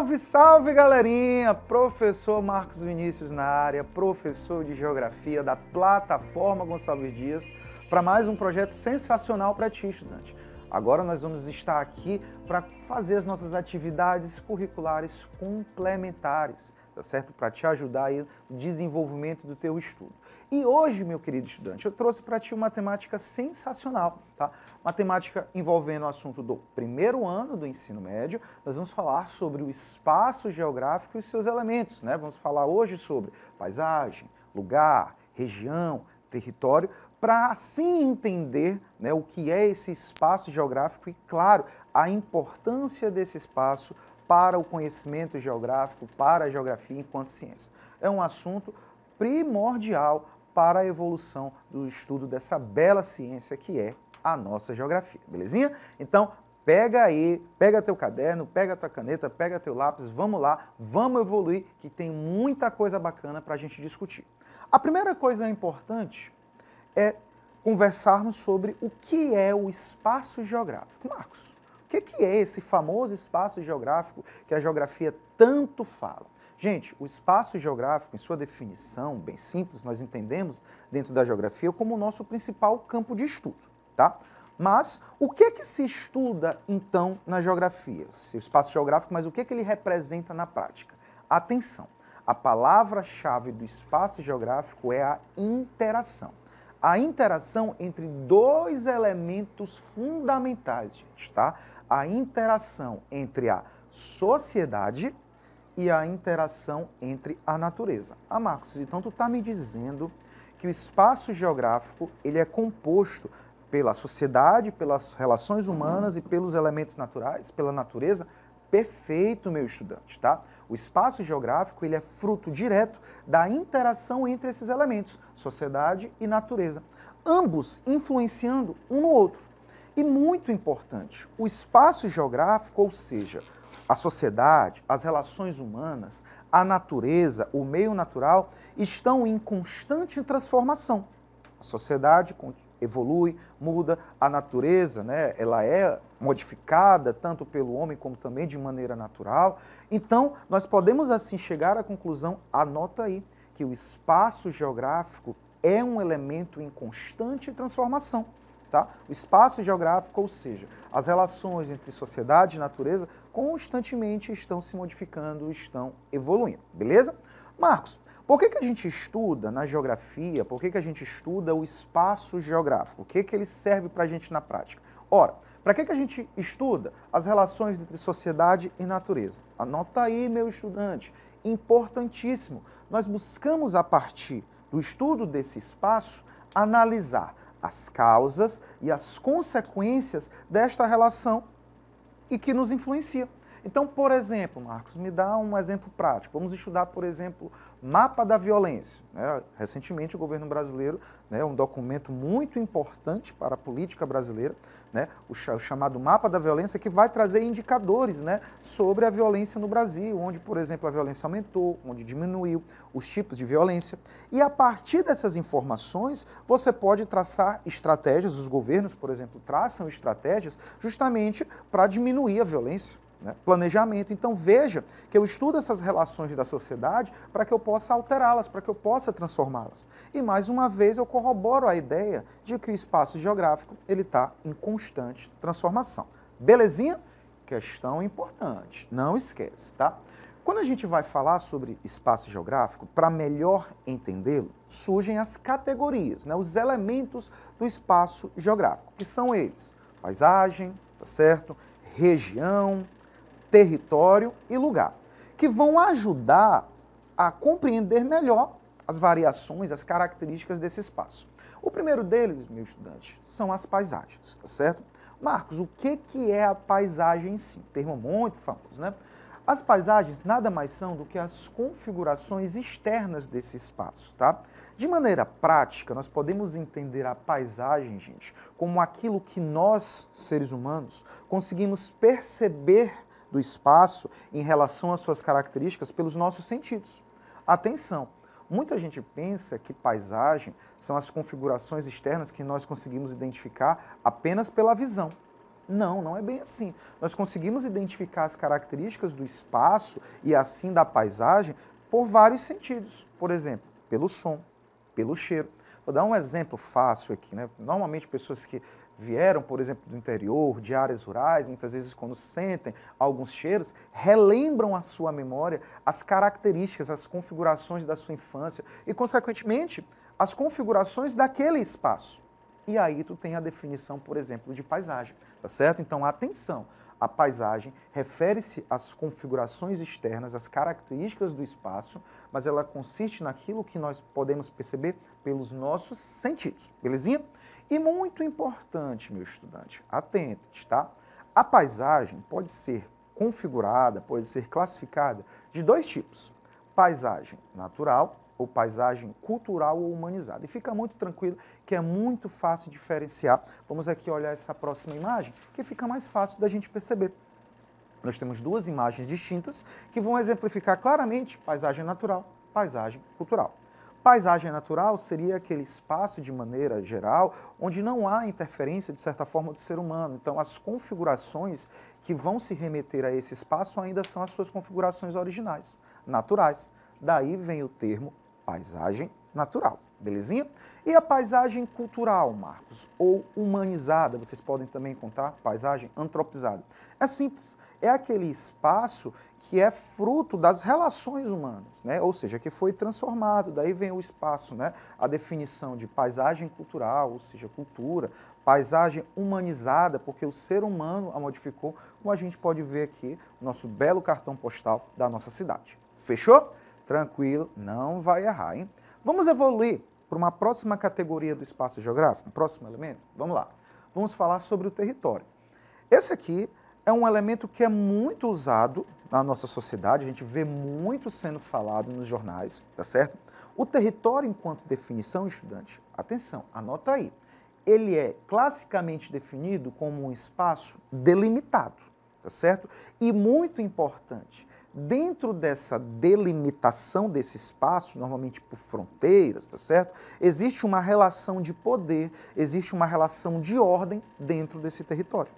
Salve, salve galerinha! Professor Marcos Vinícius na área, professor de Geografia da plataforma Gonçalves Dias, para mais um projeto sensacional para ti, estudante. Agora nós vamos estar aqui para fazer as nossas atividades curriculares complementares, tá certo? Para te ajudar aí no desenvolvimento do teu estudo. E hoje, meu querido estudante, eu trouxe para ti uma temática sensacional, tá? Matemática envolvendo o assunto do primeiro ano do ensino médio. Nós vamos falar sobre o espaço geográfico e seus elementos, né? Vamos falar hoje sobre paisagem, lugar, região, território, para assim entender né, o que é esse espaço geográfico e, claro, a importância desse espaço para o conhecimento geográfico, para a geografia enquanto ciência. É um assunto primordial para a evolução do estudo dessa bela ciência que é a nossa geografia, belezinha? Então, pega aí, pega teu caderno, pega tua caneta, pega teu lápis, vamos lá, vamos evoluir, que tem muita coisa bacana para a gente discutir. A primeira coisa importante é conversarmos sobre o que é o espaço geográfico. Marcos, o que é, é esse famoso espaço geográfico que a geografia tanto fala? Gente, o espaço geográfico, em sua definição bem simples, nós entendemos dentro da geografia como o nosso principal campo de estudo, tá? Mas o que é que se estuda então na geografia? O espaço geográfico, mas o que é que ele representa na prática? Atenção. A palavra-chave do espaço geográfico é a interação. A interação entre dois elementos fundamentais, gente, tá? A interação entre a sociedade e a interação entre a natureza. Ah, Marcos, então tu está me dizendo que o espaço geográfico ele é composto pela sociedade, pelas relações humanas e pelos elementos naturais, pela natureza? Perfeito, meu estudante, tá? O espaço geográfico ele é fruto direto da interação entre esses elementos, sociedade e natureza, ambos influenciando um no outro. E muito importante, o espaço geográfico, ou seja, a sociedade, as relações humanas, a natureza, o meio natural estão em constante transformação. A sociedade evolui, muda, a natureza, né, ela é modificada tanto pelo homem como também de maneira natural. Então, nós podemos assim chegar à conclusão, anota aí, que o espaço geográfico é um elemento em constante transformação. Tá? O espaço geográfico, ou seja, as relações entre sociedade e natureza constantemente estão se modificando, estão evoluindo, beleza? Marcos, por que, que a gente estuda na geografia, por que, que a gente estuda o espaço geográfico? O que, que ele serve para a gente na prática? Ora, para que, que a gente estuda as relações entre sociedade e natureza? Anota aí, meu estudante, importantíssimo. Nós buscamos, a partir do estudo desse espaço, analisar as causas e as consequências desta relação e que nos influencia. Então, por exemplo, Marcos, me dá um exemplo prático. Vamos estudar, por exemplo, mapa da violência. Né? Recentemente, o governo brasileiro, né, um documento muito importante para a política brasileira, né, o, ch o, chamado mapa da violência, que vai trazer indicadores né, sobre a violência no Brasil, onde, por exemplo, a violência aumentou, onde diminuiu, os tipos de violência. E a partir dessas informações, você pode traçar estratégias, os governos, por exemplo, traçam estratégias justamente para diminuir a violência. Né? Planejamento. Então veja que eu estudo essas relações da sociedade para que eu possa alterá-las, para que eu possa transformá-las. E mais uma vez eu corroboro a ideia de que o espaço geográfico ele está em constante transformação. Belezinha? Questão importante, não esquece, tá? Quando a gente vai falar sobre espaço geográfico, para melhor entendê-lo, surgem as categorias, né, os elementos do espaço geográfico, que são eles: paisagem, tá certo? Região, território e lugar, que vão ajudar a compreender melhor as variações, as características desse espaço. O primeiro deles, meu estudante, são as paisagens, tá certo? Marcos, o que, que é a paisagem em si? Termo muito famoso, né? As paisagens nada mais são do que as configurações externas desse espaço, tá? De maneira prática, nós podemos entender a paisagem, gente, como aquilo que nós, seres humanos, conseguimos perceber do espaço em relação às suas características pelos nossos sentidos. Atenção! Muita gente pensa que paisagem são as configurações externas que nós conseguimos identificar apenas pela visão. Não, não é bem assim. Nós conseguimos identificar as características do espaço e assim da paisagem por vários sentidos. Por exemplo, pelo som, pelo cheiro. Vou dar um exemplo fácil aqui, né? Normalmente pessoas que vieram, por exemplo, do interior, de áreas rurais, muitas vezes quando sentem alguns cheiros, relembram a sua memória as características, as configurações da sua infância e, consequentemente, as configurações daquele espaço. E aí tu tem a definição, por exemplo, de paisagem, tá certo? Então, atenção, a paisagem refere-se às configurações externas, às características do espaço, mas ela consiste naquilo que nós podemos perceber pelos nossos sentidos, belezinha? E muito importante, meu estudante, atente, tá? A paisagem pode ser configurada, pode ser classificada de dois tipos: paisagem natural ou paisagem cultural ou humanizada. E fica muito tranquilo que é muito fácil diferenciar. Vamos aqui olhar essa próxima imagem, que fica mais fácil da gente perceber. Nós temos duas imagens distintas que vão exemplificar claramente paisagem natural, paisagem cultural. Paisagem natural seria aquele espaço, de maneira geral, onde não há interferência, de certa forma, do ser humano. Então, as configurações que vão se remeter a esse espaço ainda são as suas configurações originais, naturais. Daí vem o termo paisagem natural, belezinha? E a paisagem cultural, Marcos, ou humanizada, vocês podem também contar, paisagem antropizada. É simples, é aquele espaço que é fruto das relações humanas, né? ou seja, que foi transformado. Daí vem o espaço, né? a definição de paisagem cultural, ou seja, cultura, paisagem humanizada, porque o ser humano a modificou, como a gente pode ver aqui, o nosso belo cartão postal da nossa cidade. Fechou? Tranquilo, não vai errar, hein? Vamos evoluir para uma próxima categoria do espaço geográfico, próximo elemento? Vamos lá. Vamos falar sobre o território. Esse aqui é um elemento que é muito usado na nossa sociedade, a gente vê muito sendo falado nos jornais, tá certo? O território enquanto definição, estudante, atenção, anota aí. Ele é classicamente definido como um espaço delimitado, tá certo? E muito importante, dentro dessa delimitação desse espaço, normalmente por fronteiras, tá certo? Existe uma relação de poder, existe uma relação de ordem dentro desse território.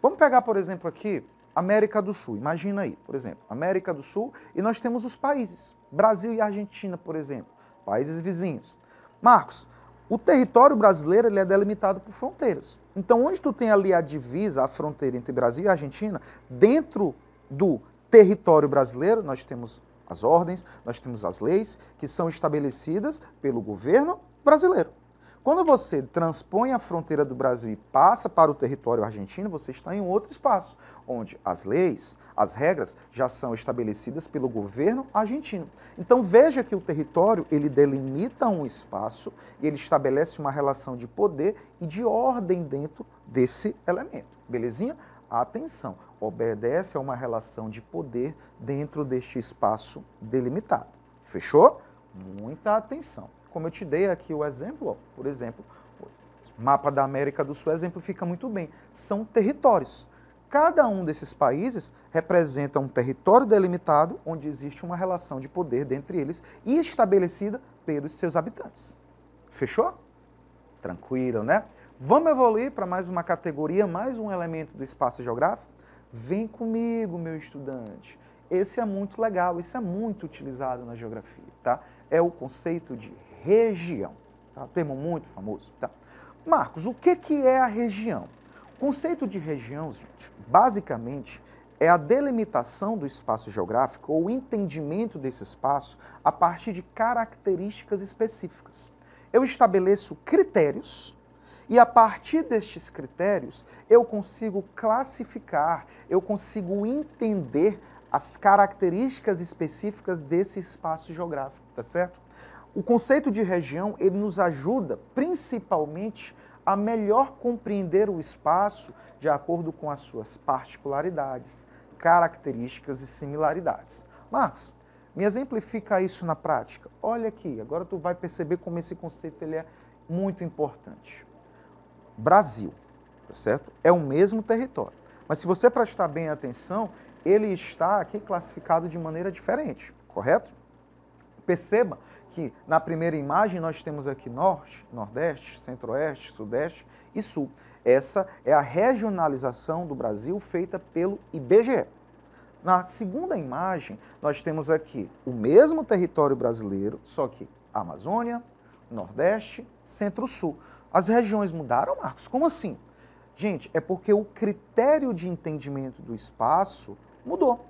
Vamos pegar, por exemplo, aqui América do Sul. Imagina aí, por exemplo, América do Sul e nós temos os países, Brasil e Argentina, por exemplo, países vizinhos. Marcos, o território brasileiro ele é delimitado por fronteiras. Então, onde tu tem ali a divisa, a fronteira entre Brasil e Argentina, dentro do território brasileiro, nós temos as ordens, nós temos as leis que são estabelecidas pelo governo brasileiro. Quando você transpõe a fronteira do Brasil e passa para o território argentino, você está em outro espaço, onde as leis, as regras já são estabelecidas pelo governo argentino. Então veja que o território, ele delimita um espaço e ele estabelece uma relação de poder e de ordem dentro desse elemento. Belezinha? Atenção, obedece a uma relação de poder dentro deste espaço delimitado. Fechou? Muita atenção. Como eu te dei aqui o exemplo, ó, por exemplo, o mapa da América do Sul exemplifica muito bem. São territórios. Cada um desses países representa um território delimitado onde existe uma relação de poder dentre eles e estabelecida pelos seus habitantes. Fechou? Tranquilo, né? Vamos evoluir para mais uma categoria, mais um elemento do espaço geográfico? Vem comigo, meu estudante. Esse é muito legal, esse é muito utilizado na geografia, tá? É o conceito de região. Tá? Termo muito famoso. Tá? Marcos, o que, que é a região? O conceito de região, gente, basicamente é a delimitação do espaço geográfico ou o entendimento desse espaço a partir de características específicas. Eu estabeleço critérios e a partir destes critérios eu consigo classificar, eu consigo entender as características específicas desse espaço geográfico, tá certo? O conceito de região ele nos ajuda principalmente a melhor compreender o espaço de acordo com as suas particularidades, características e similaridades. Marcos, me exemplifica isso na prática. Olha aqui, agora tu vai perceber como esse conceito ele é muito importante. Brasil, tá certo? É o mesmo território. Mas se você prestar bem atenção, ele está aqui classificado de maneira diferente, correto? Perceba na primeira imagem nós temos aqui norte, nordeste, centro-oeste, sudeste e sul. Essa é a regionalização do Brasil feita pelo IBGE. Na segunda imagem, nós temos aqui o mesmo território brasileiro, só que Amazônia, Nordeste, Centro-Sul. As regiões mudaram, Marcos? Como assim? Gente, é porque o critério de entendimento do espaço mudou.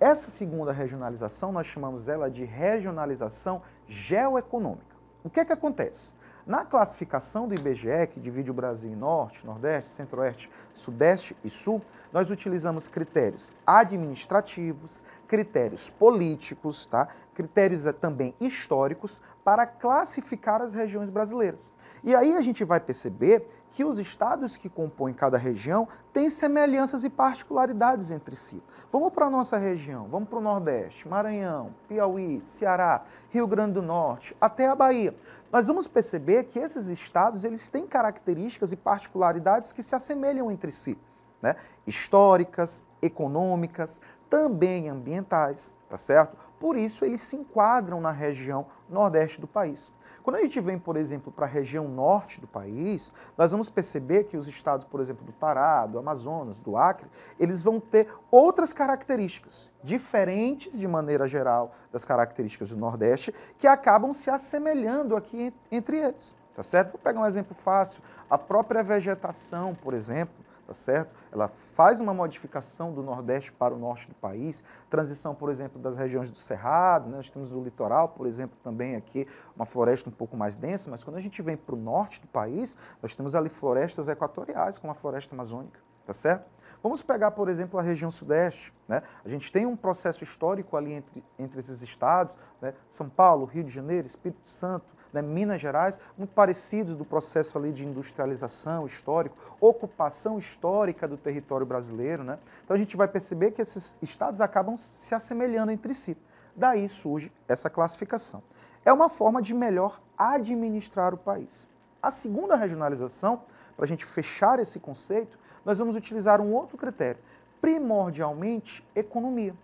Essa segunda regionalização, nós chamamos ela de regionalização geoeconômica. O que é que acontece? Na classificação do IBGE, que divide o Brasil em Norte, Nordeste, Centro-Oeste, Sudeste e Sul, nós utilizamos critérios administrativos, critérios políticos, tá? critérios eh, também históricos, para classificar as regiões brasileiras. E aí a gente vai perceber que os estados que compõem cada região têm semelhanças e particularidades entre si. Vamos para a nossa região, vamos para o Nordeste, Maranhão, Piauí, Ceará, Rio Grande do Norte, até a Bahia. Nós vamos perceber que esses estados eles têm características e particularidades que se assemelham entre si, né? históricas, econômicas, também ambientais, tá certo? Por isso eles se enquadram na região Nordeste do país. Quando a gente vem, por exemplo, para a região norte do país, nós vamos perceber que os estados, por exemplo, do Pará, do Amazonas, do Acre, eles vão ter outras características, diferentes de maneira geral das características do Nordeste, que acabam se assemelhando aqui entre eles, tá certo? Vou pegar um exemplo fácil, a própria vegetação, por exemplo, tá certo? Ela faz uma modificação do Nordeste para o Norte do país, transição, por exemplo, das regiões do Cerrado, né? nós temos o litoral, por exemplo, também aqui, uma floresta um pouco mais densa, mas quando a gente vem para o Norte do país, nós temos ali florestas equatoriais, como a floresta amazônica, tá certo? Vamos pegar, por exemplo, a região sudeste. Né? A gente tem um processo histórico ali entre, entre esses estados, né? São Paulo, Rio de Janeiro, Espírito Santo, né? Minas Gerais, muito parecidos do processo ali de industrialização histórico, ocupação histórica do território brasileiro. Né? Então a gente vai perceber que esses estados acabam se assemelhando entre si. Daí surge essa classificação. É uma forma de melhor administrar o país. A segunda regionalização, para a gente fechar esse conceito, nós vamos utilizar um outro critério, primordialmente economia,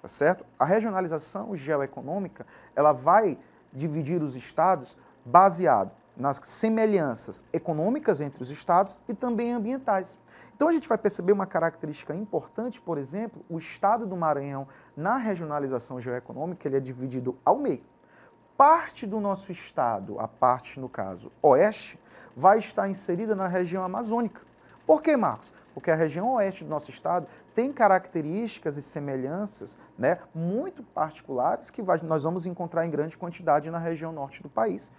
tá certo? A regionalização geoeconômica, ela vai dividir os estados baseado nas semelhanças econômicas entre os estados e também ambientais. Então a gente vai perceber uma característica importante, por exemplo, o estado do Maranhão na regionalização geoeconômica, ele é dividido ao meio. Parte do nosso estado, a parte no caso oeste, vai estar inserida na região amazônica. Por que, Marcos? Porque a região oeste do nosso estado tem características e semelhanças né, muito particulares que nós vamos encontrar em grande quantidade na região norte do país,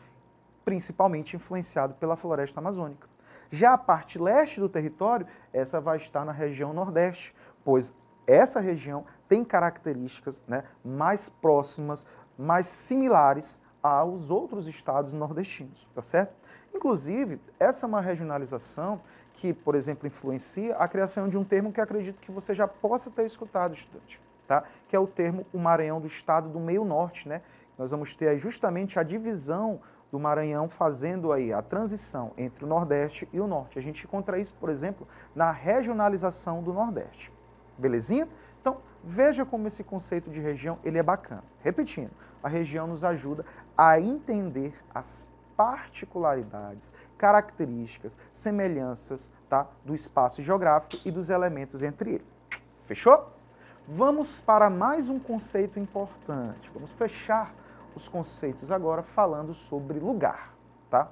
principalmente influenciado pela floresta amazônica. Já a parte leste do território, essa vai estar na região nordeste, pois essa região tem características né, mais próximas, mais similares aos outros estados nordestinos, tá certo? Inclusive, essa é uma regionalização que, por exemplo, influencia a criação de um termo que acredito que você já possa ter escutado, estudante, tá? que é o termo o Maranhão do Estado do Meio Norte. Né? Nós vamos ter aí justamente a divisão do Maranhão fazendo aí a transição entre o Nordeste e o Norte. A gente encontra isso, por exemplo, na regionalização do Nordeste. Belezinha? Então, veja como esse conceito de região ele é bacana. Repetindo, a região nos ajuda a entender as particularidades, características, semelhanças tá? do espaço geográfico e dos elementos entre ele. Fechou? Vamos para mais um conceito importante. Vamos fechar os conceitos agora falando sobre lugar. Tá?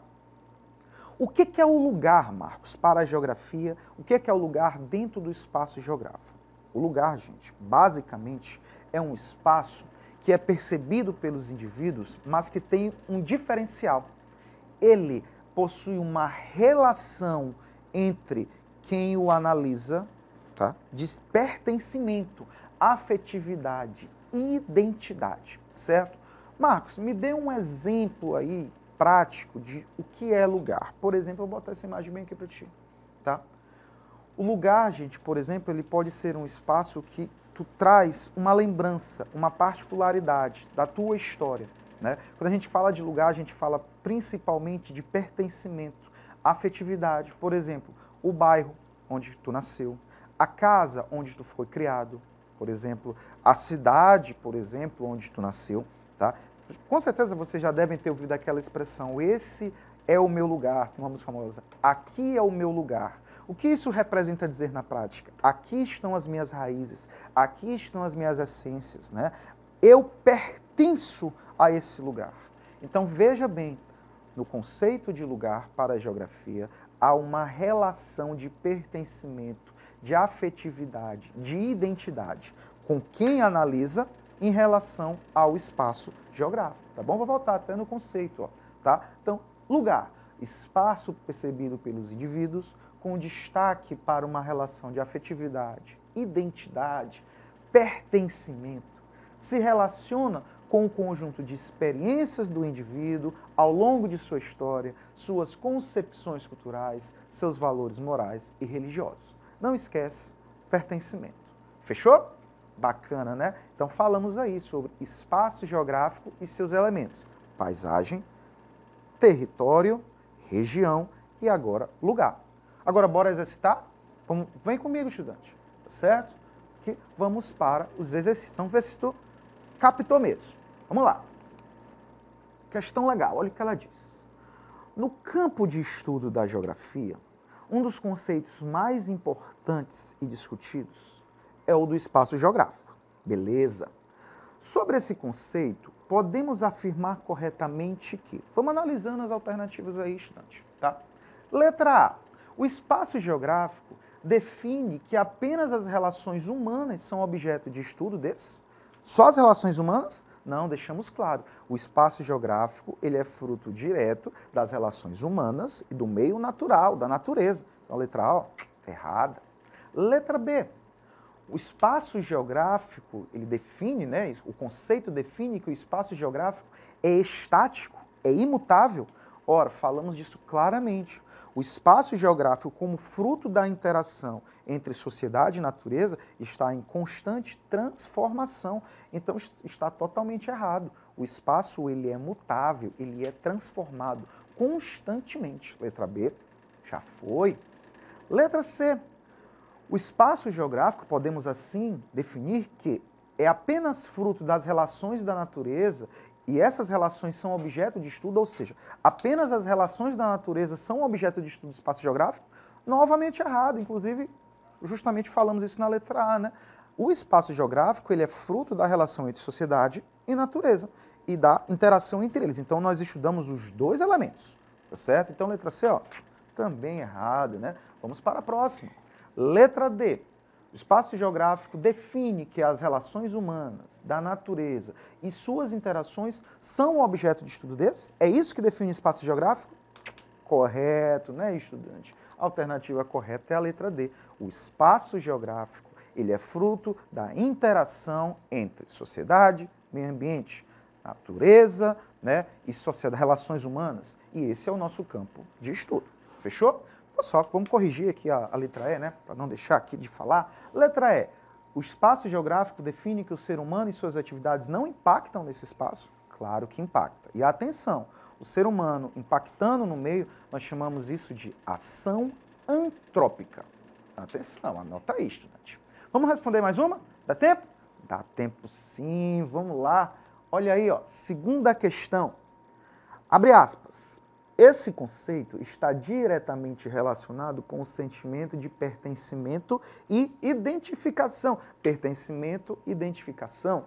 O que, que é o lugar, Marcos, para a geografia? O que, que é o lugar dentro do espaço geográfico? O lugar, gente, basicamente é um espaço que é percebido pelos indivíduos, mas que tem um diferencial ele possui uma relação entre quem o analisa, tá? de pertencimento, afetividade, identidade, certo? Marcos, me dê um exemplo aí prático de o que é lugar. Por exemplo, eu vou botar essa imagem bem aqui para ti, tá? O lugar, gente, por exemplo, ele pode ser um espaço que tu traz uma lembrança, uma particularidade da tua história. Né? Quando a gente fala de lugar, a gente fala principalmente de pertencimento, afetividade. Por exemplo, o bairro onde tu nasceu, a casa onde tu foi criado, por exemplo, a cidade, por exemplo, onde tu nasceu, tá? Com certeza vocês já devem ter ouvido aquela expressão, esse é o meu lugar, tem uma música famosa, aqui é o meu lugar. O que isso representa dizer na prática? Aqui estão as minhas raízes, aqui estão as minhas essências, né? Eu pertenço pertenço a esse lugar. Então veja bem, no conceito de lugar para a geografia, há uma relação de pertencimento, de afetividade, de identidade com quem analisa em relação ao espaço geográfico, tá bom? Vou voltar até no conceito, ó, tá? Então, lugar, espaço percebido pelos indivíduos com destaque para uma relação de afetividade, identidade, pertencimento. Se relaciona com o conjunto de experiências do indivíduo ao longo de sua história, suas concepções culturais, seus valores morais e religiosos. Não esquece pertencimento. Fechou? Bacana, né? Então falamos aí sobre espaço geográfico e seus elementos: paisagem, território, região e agora lugar. Agora bora exercitar? Vamos, vem comigo, estudante, tá certo? Que vamos para os exercícios. Vamos ver se tu Captou mesmo. Vamos lá. Questão legal, olha o que ela diz. No campo de estudo da geografia, um dos conceitos mais importantes e discutidos é o do espaço geográfico. Beleza? Sobre esse conceito, podemos afirmar corretamente que. Vamos analisando as alternativas aí, estudante, tá? Letra A. O espaço geográfico define que apenas as relações humanas são objeto de estudo desse só as relações humanas? Não, deixamos claro. O espaço geográfico ele é fruto direto das relações humanas e do meio natural, da natureza. Então, a letra A, ó, errada. Letra B. O espaço geográfico, ele define, né, o conceito define que o espaço geográfico é estático, é imutável, Ora, falamos disso claramente. O espaço geográfico, como fruto da interação entre sociedade e natureza, está em constante transformação. Então, está totalmente errado. O espaço ele é mutável, ele é transformado constantemente. Letra B, já foi. Letra C, o espaço geográfico, podemos assim definir que é apenas fruto das relações da natureza e essas relações são objeto de estudo, ou seja, apenas as relações da natureza são objeto de estudo do espaço geográfico? Novamente errado, inclusive, justamente falamos isso na letra A, né? O espaço geográfico ele é fruto da relação entre sociedade e natureza e da interação entre eles. Então nós estudamos os dois elementos, tá certo? Então letra C, ó, também errado, né? Vamos para a próxima. Letra D. O espaço geográfico define que as relações humanas, da natureza e suas interações são objeto de estudo desse? É isso que define o espaço geográfico? Correto, né, estudante? A alternativa correta é a letra D. O espaço geográfico, ele é fruto da interação entre sociedade, meio ambiente, natureza, né, e sociedade, relações humanas. E esse é o nosso campo de estudo. Fechou? Só vamos corrigir aqui a, a letra E, né? Para não deixar aqui de falar. Letra E. O espaço geográfico define que o ser humano e suas atividades não impactam nesse espaço? Claro que impacta. E atenção, o ser humano impactando no meio, nós chamamos isso de ação antrópica. Atenção, anota isso, estudante. Vamos responder mais uma? Dá tempo? Dá tempo sim, vamos lá. Olha aí, ó, segunda questão. Abre aspas. Esse conceito está diretamente relacionado com o sentimento de pertencimento e identificação. Pertencimento, identificação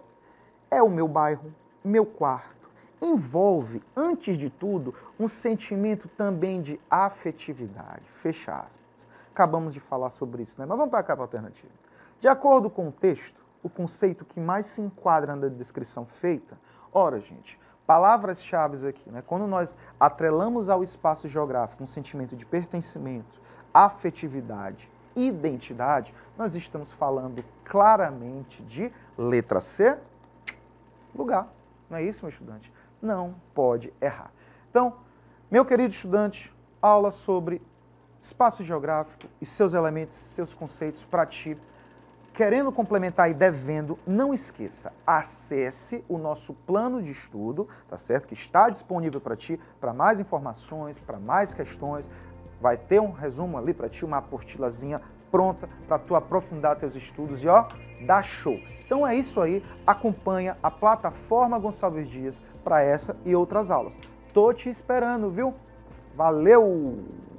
é o meu bairro, meu quarto. Envolve, antes de tudo, um sentimento também de afetividade. Fecha aspas. Acabamos de falar sobre isso, né? Mas vamos para a capa alternativa. De acordo com o texto, o conceito que mais se enquadra na descrição feita, ora, gente, palavras-chave aqui. Né? Quando nós atrelamos ao espaço geográfico um sentimento de pertencimento, afetividade, identidade, nós estamos falando claramente de letra C, lugar. Não é isso, meu estudante? Não pode errar. Então, meu querido estudante, aula sobre espaço geográfico e seus elementos, seus conceitos para ti querendo complementar e devendo, não esqueça, acesse o nosso plano de estudo, tá certo? Que está disponível para ti, para mais informações, para mais questões. Vai ter um resumo ali para ti, uma apostilazinha pronta para tu aprofundar teus estudos e ó, dá show. Então é isso aí, acompanha a plataforma Gonçalves Dias para essa e outras aulas. Tô te esperando, viu? Valeu!